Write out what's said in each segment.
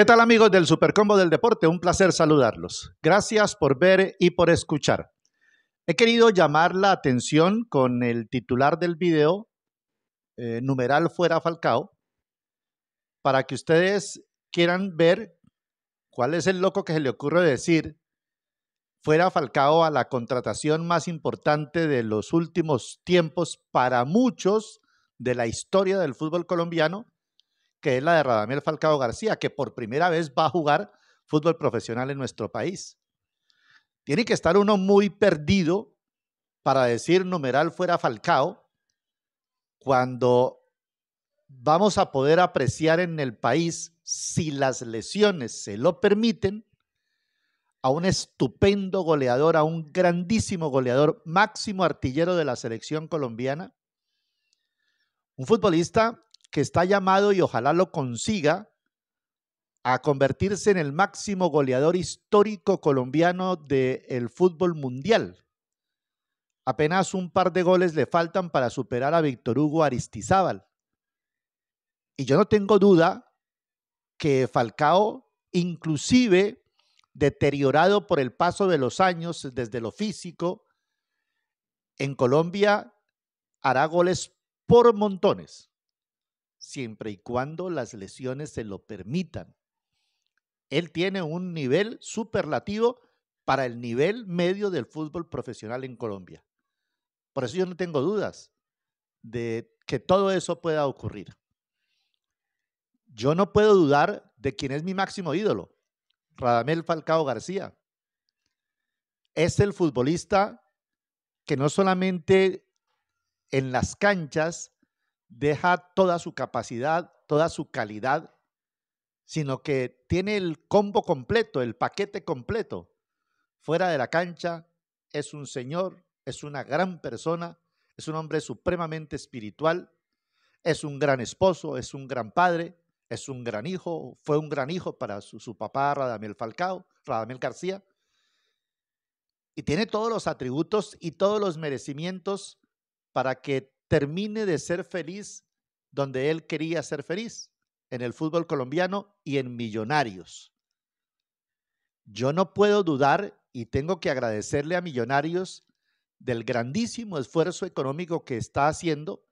¿Qué tal amigos del Supercombo del Deporte? Un placer saludarlos. Gracias por ver y por escuchar. He querido llamar la atención con el titular del video, eh, numeral fuera Falcao, para que ustedes quieran ver cuál es el loco que se le ocurre decir fuera Falcao a la contratación más importante de los últimos tiempos para muchos de la historia del fútbol colombiano que es la de Radamel Falcao García, que por primera vez va a jugar fútbol profesional en nuestro país. Tiene que estar uno muy perdido para decir numeral fuera Falcao cuando vamos a poder apreciar en el país, si las lesiones se lo permiten, a un estupendo goleador, a un grandísimo goleador, máximo artillero de la selección colombiana. Un futbolista que está llamado y ojalá lo consiga a convertirse en el máximo goleador histórico colombiano del fútbol mundial. Apenas un par de goles le faltan para superar a Víctor Hugo Aristizábal. Y yo no tengo duda que Falcao, inclusive deteriorado por el paso de los años desde lo físico, en Colombia hará goles por montones siempre y cuando las lesiones se lo permitan. Él tiene un nivel superlativo para el nivel medio del fútbol profesional en Colombia. Por eso yo no tengo dudas de que todo eso pueda ocurrir. Yo no puedo dudar de quién es mi máximo ídolo, Radamel Falcao García. Es el futbolista que no solamente en las canchas deja toda su capacidad, toda su calidad, sino que tiene el combo completo, el paquete completo. Fuera de la cancha es un señor, es una gran persona, es un hombre supremamente espiritual, es un gran esposo, es un gran padre, es un gran hijo, fue un gran hijo para su, papá Radamel Falcao, Radamel García, y tiene todos los atributos y todos los merecimientos para que termine de ser feliz donde él quería ser feliz, en el fútbol colombiano y en Millonarios. Yo no puedo dudar y tengo que agradecerle a Millonarios del grandísimo esfuerzo económico que está haciendo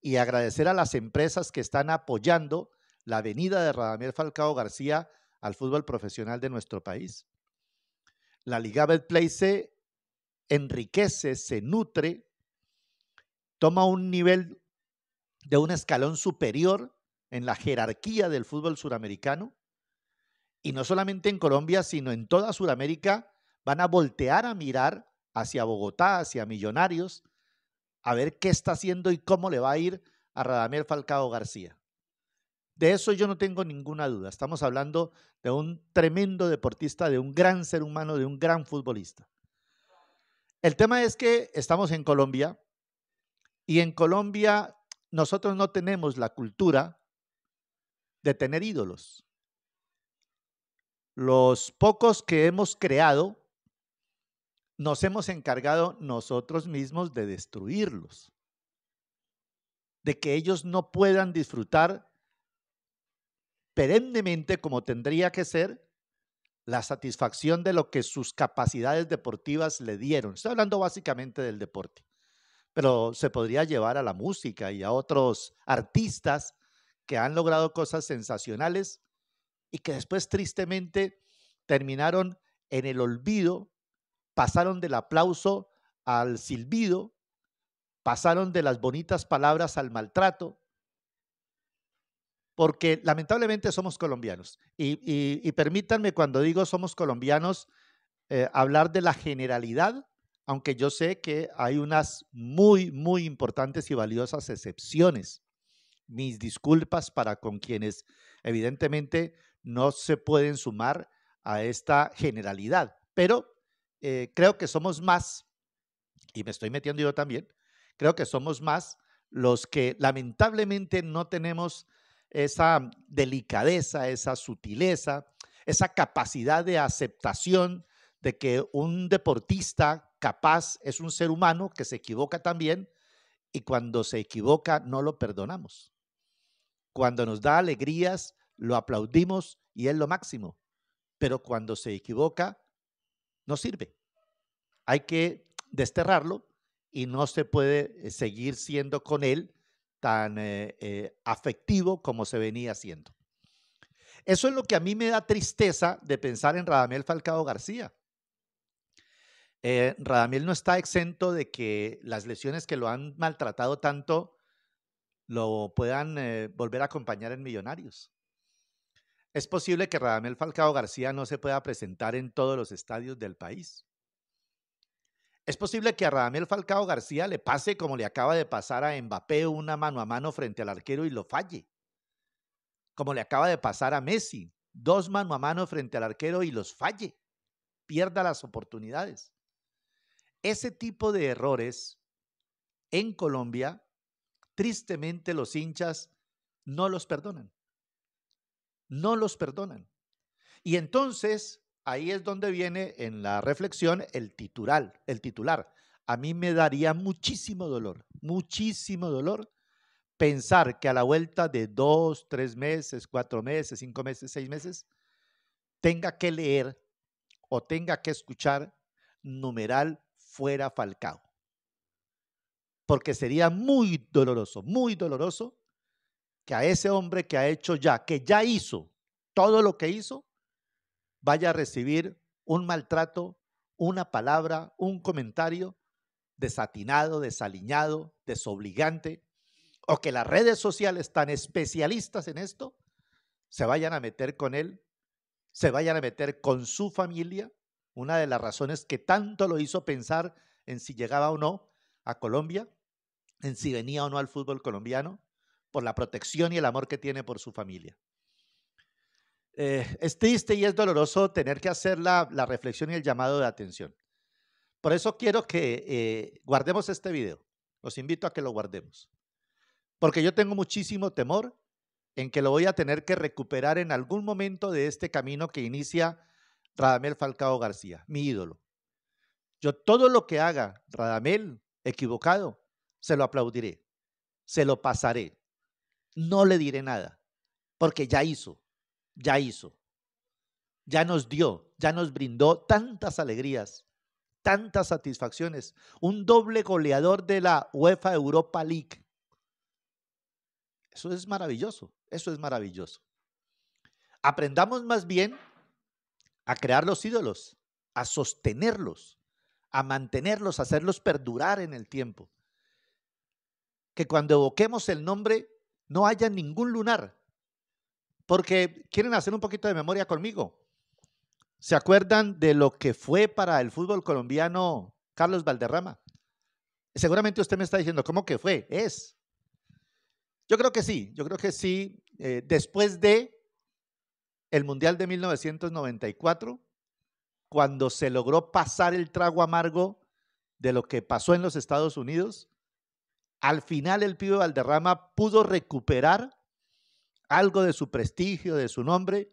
y agradecer a las empresas que están apoyando la venida de Radamel Falcao García al fútbol profesional de nuestro país. La Liga Betplay se enriquece, se nutre toma un nivel de un escalón superior en la jerarquía del fútbol suramericano. Y no solamente en Colombia, sino en toda Sudamérica van a voltear a mirar hacia Bogotá, hacia Millonarios, a ver qué está haciendo y cómo le va a ir a Radamel Falcao García. De eso yo no tengo ninguna duda. Estamos hablando de un tremendo deportista, de un gran ser humano, de un gran futbolista. El tema es que estamos en Colombia, y en Colombia nosotros no tenemos la cultura de tener ídolos. Los pocos que hemos creado, nos hemos encargado nosotros mismos de destruirlos, de que ellos no puedan disfrutar perennemente como tendría que ser la satisfacción de lo que sus capacidades deportivas le dieron. Estoy hablando básicamente del deporte pero se podría llevar a la música y a otros artistas que han logrado cosas sensacionales y que después tristemente terminaron en el olvido, pasaron del aplauso al silbido, pasaron de las bonitas palabras al maltrato, porque lamentablemente somos colombianos. Y, permítanme cuando digo somos colombianos, eh, hablar de la generalidad aunque yo sé que hay unas muy, muy importantes y valiosas excepciones. Mis disculpas para con quienes evidentemente no se pueden sumar a esta generalidad, pero eh, creo que somos más, y me estoy metiendo yo también, creo que somos más los que lamentablemente no tenemos esa delicadeza, esa sutileza, esa capacidad de aceptación de que un deportista capaz, es un ser humano que se equivoca también y cuando se equivoca no lo perdonamos. Cuando nos da alegrías, lo aplaudimos y es lo máximo, pero cuando se equivoca, no sirve. Hay que desterrarlo y no se puede eh, seguir siendo con él tan eh, eh, afectivo como se venía siendo. Eso es lo que a mí me da tristeza de pensar en Radamel Falcao García eh, no está exento de que las lesiones que lo han maltratado tanto lo puedan eh, volver a acompañar en Millonarios. Es posible que Radamel Falcao García no se pueda presentar en todos los estadios del país. Es posible que a Radamel Falcao García le pase como le acaba de pasar a Mbappé una mano a mano frente al arquero y lo falle. Como le acaba de pasar a Messi, dos mano a mano frente al arquero y los falle. Pierda las oportunidades. Ese tipo de errores en Colombia, tristemente los hinchas no los perdonan. No los perdonan. Y entonces, ahí es donde viene en la reflexión el titular, el titular. A mí me daría muchísimo dolor, muchísimo dolor pensar que a la vuelta de dos, tres meses, cuatro meses, cinco meses, seis meses, tenga que leer o tenga que escuchar numeral fuera Falcao. Porque sería muy doloroso, muy doloroso que a ese hombre que ha hecho ya, que ya hizo todo lo que hizo, vaya a recibir un maltrato, una palabra, un comentario desatinado, desaliñado, desobligante, o que las redes sociales tan especialistas en esto se vayan a meter con él, se vayan a meter con su familia, una de las razones que tanto lo hizo pensar en si llegaba o no a Colombia, en si venía o no al fútbol colombiano, por la protección y el amor que tiene por su familia. Eh, es triste y es doloroso tener que hacer la, reflexión y el llamado de atención. Por eso quiero que eh, guardemos este video. Los invito a que lo guardemos. Porque yo tengo muchísimo temor en que lo voy a tener que recuperar en algún momento de este camino que inicia Radamel Falcao García, mi ídolo. Yo todo lo que haga Radamel equivocado, se lo aplaudiré, se lo pasaré, no le diré nada, porque ya hizo, ya hizo, ya nos dio, ya nos brindó tantas alegrías, tantas satisfacciones, un doble goleador de la UEFA Europa League. Eso es maravilloso, eso es maravilloso. Aprendamos más bien a crear los ídolos, a sostenerlos, a mantenerlos, a hacerlos perdurar en el tiempo. Que cuando evoquemos el nombre no haya ningún lunar, porque quieren hacer un poquito de memoria conmigo. ¿Se acuerdan de lo que fue para el fútbol colombiano Carlos Valderrama? Seguramente usted me está diciendo, ¿cómo que fue? Es. Yo creo que sí, yo creo que sí, eh, después de el Mundial de 1994, cuando se logró pasar el trago amargo de lo que pasó en los Estados Unidos, al final el pibe Valderrama pudo recuperar algo de su prestigio, de su nombre,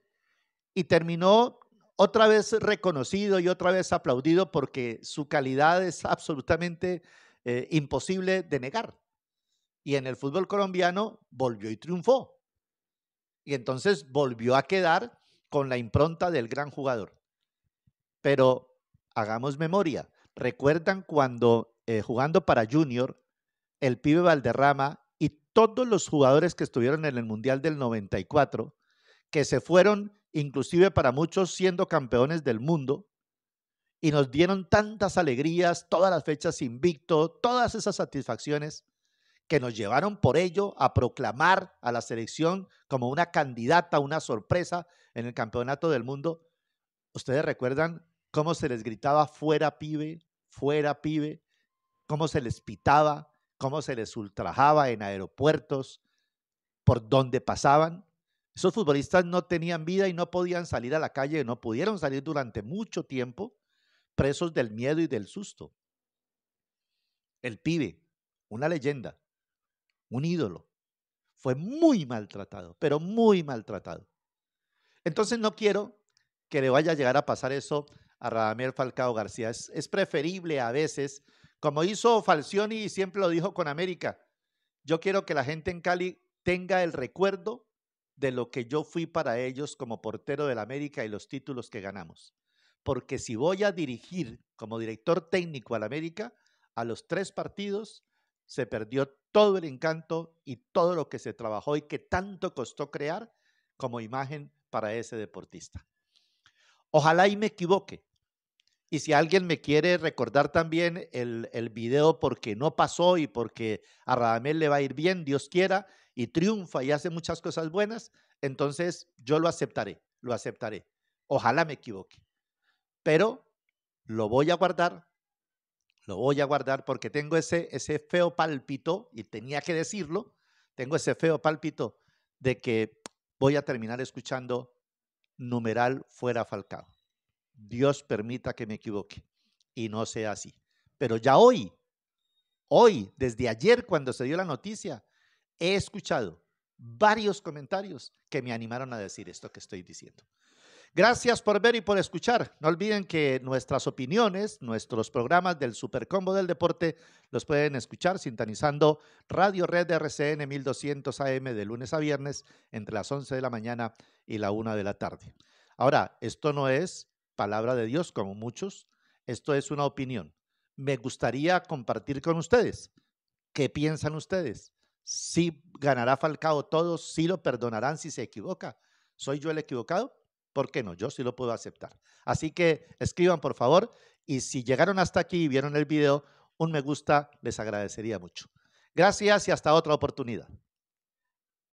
y terminó otra vez reconocido y otra vez aplaudido porque su calidad es absolutamente eh, imposible de negar. Y en el fútbol colombiano volvió y triunfó y entonces volvió a quedar con la impronta del gran jugador. Pero hagamos memoria. ¿Recuerdan cuando eh, jugando para Junior, el pibe Valderrama y todos los jugadores que estuvieron en el Mundial del 94, que se fueron inclusive para muchos siendo campeones del mundo, y nos dieron tantas alegrías, todas las fechas invicto, todas esas satisfacciones, que nos llevaron por ello a proclamar a la selección como una candidata, una sorpresa en el Campeonato del Mundo. ¿Ustedes recuerdan cómo se les gritaba fuera pibe, fuera pibe? ¿Cómo se les pitaba? ¿Cómo se les ultrajaba en aeropuertos? ¿Por donde pasaban? Esos futbolistas no tenían vida y no podían salir a la calle, no pudieron salir durante mucho tiempo, presos del miedo y del susto. El pibe, una leyenda, un ídolo. Fue muy maltratado, pero muy maltratado. Entonces no quiero que le vaya a llegar a pasar eso a Radamel Falcao García. Es, preferible a veces, como hizo Falcioni y siempre lo dijo con América, yo quiero que la gente en Cali tenga el recuerdo de lo que yo fui para ellos como portero del América y los títulos que ganamos. Porque si voy a dirigir como director técnico al América, a los tres partidos se perdió todo el encanto y todo lo que se trabajó y que tanto costó crear como imagen para ese deportista. Ojalá y me equivoque. Y si alguien me quiere recordar también el, el video porque no pasó y porque a Radamel le va a ir bien, Dios quiera, y triunfa y hace muchas cosas buenas, entonces yo lo aceptaré, lo aceptaré. Ojalá me equivoque. Pero lo voy a guardar lo voy a guardar porque tengo ese, feo pálpito, y tenía que decirlo, tengo ese feo pálpito de que voy a terminar escuchando numeral fuera falcado. Dios permita que me equivoque y no sea así. Pero ya hoy, hoy, desde ayer cuando se dio la noticia, he escuchado varios comentarios que me animaron a decir esto que estoy diciendo. Gracias por ver y por escuchar. No olviden que nuestras opiniones, nuestros programas del Supercombo del Deporte los pueden escuchar sintonizando Radio Red de RCN 1200 AM de lunes a viernes entre las 11 de la mañana y la 1 de la tarde. Ahora, esto no es palabra de Dios como muchos, esto es una opinión. Me gustaría compartir con ustedes. ¿Qué piensan ustedes? ¿Si ganará Falcao todo? ¿Si lo perdonarán si se equivoca? ¿Soy yo el equivocado? ¿Por qué no? Yo sí lo puedo aceptar. Así que escriban, por favor, y si llegaron hasta aquí y vieron el video, un me gusta les agradecería mucho. Gracias y hasta otra oportunidad.